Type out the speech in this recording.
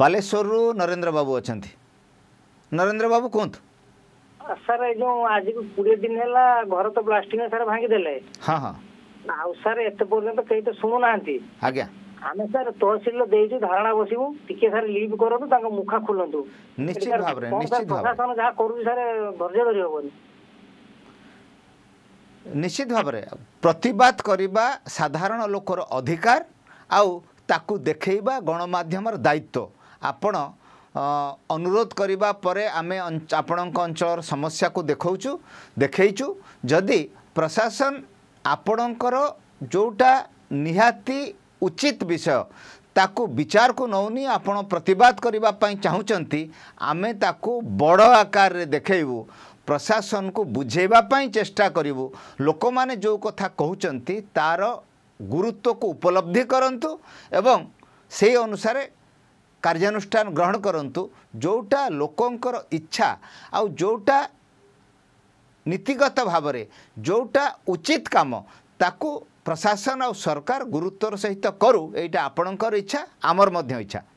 ବାଲେଶ୍ୱରରୁ ନରେନ୍ଦ୍ର ବାବୁ ଅଛନ୍ତି ନରେନ୍ଦ୍ର ବାବୁ କୁହନ୍ତୁ ସାର୍ ଏଇ ଯେଉଁ ଆଜିକୁ କୋଡ଼ିଏ ଦିନ ହେଲା ଘର ତ ବ୍ଲାଷ୍ଟିଂ ସାର୍ ଭାଙ୍ଗିଦେଲେ ହଁ ହଁ ଆଉ ସାର୍ ଏତେ ପର୍ଯ୍ୟନ୍ତ କେହି ତ ଶୁଣୁନାହାନ୍ତି ଆଜ୍ଞା ଆମେ ସାର୍ ତହସିଲ ଦେଇଛୁ ଧାରଣା ବସିବୁ ଟିକେ ସାର୍ ଲିଭ୍ କରନ୍ତୁ ତାଙ୍କ ମୁଖା ଖୋଲନ୍ତୁ ନିଶ୍ଚିତ ଭାବରେ ନିଶ୍ଚିତ ପ୍ରଶାସନ ଯାହା କରୁଛି ସାର୍ ଧୈର୍ଯ୍ୟ ଧରି ହେବନି ନିଶ୍ଚିତ ଭାବରେ ପ୍ରତିବାଦ କରିବା ସାଧାରଣ ଲୋକର ଅଧିକାର ଆଉ ତାକୁ ଦେଖେଇବା ଗଣମାଧ୍ୟମର ଦାୟିତ୍ୱ ଆପଣ ଅନୁରୋଧ କରିବା ପରେ ଆମେ ଆପଣଙ୍କ ଅଞ୍ଚଳର ସମସ୍ୟାକୁ ଦେଖାଉଛୁ ଦେଖେଇଛୁ ଯଦି ପ୍ରଶାସନ ଆପଣଙ୍କର ଯେଉଁଟା ନିହାତି ଉଚିତ ବିଷୟ ତାକୁ ବିଚାରକୁ ନେଉନି ଆପଣ ପ୍ରତିବାଦ କରିବା ପାଇଁ ଚାହୁଁଛନ୍ତି ଆମେ ତାକୁ ବଡ଼ ଆକାରରେ ଦେଖେଇବୁ ପ୍ରଶାସନକୁ ବୁଝେଇବା ପାଇଁ ଚେଷ୍ଟା କରିବୁ ଲୋକମାନେ ଯେଉଁ କଥା କହୁଛନ୍ତି ତା'ର ଗୁରୁତ୍ୱକୁ ଉପଲବ୍ଧି କରନ୍ତୁ ଏବଂ ସେହି ଅନୁସାରେ କାର୍ଯ୍ୟାନୁଷ୍ଠାନ ଗ୍ରହଣ କରନ୍ତୁ ଯେଉଁଟା ଲୋକଙ୍କର ଇଚ୍ଛା ଆଉ ଯେଉଁଟା ନୀତିଗତ ଭାବରେ ଯେଉଁଟା ଉଚିତ କାମ ତାକୁ ପ୍ରଶାସନ ଆଉ ସରକାର ଗୁରୁତ୍ୱର ସହିତ କରୁ ଏଇଟା ଆପଣଙ୍କର ଇଚ୍ଛା ଆମର ମଧ୍ୟ ଇଚ୍ଛା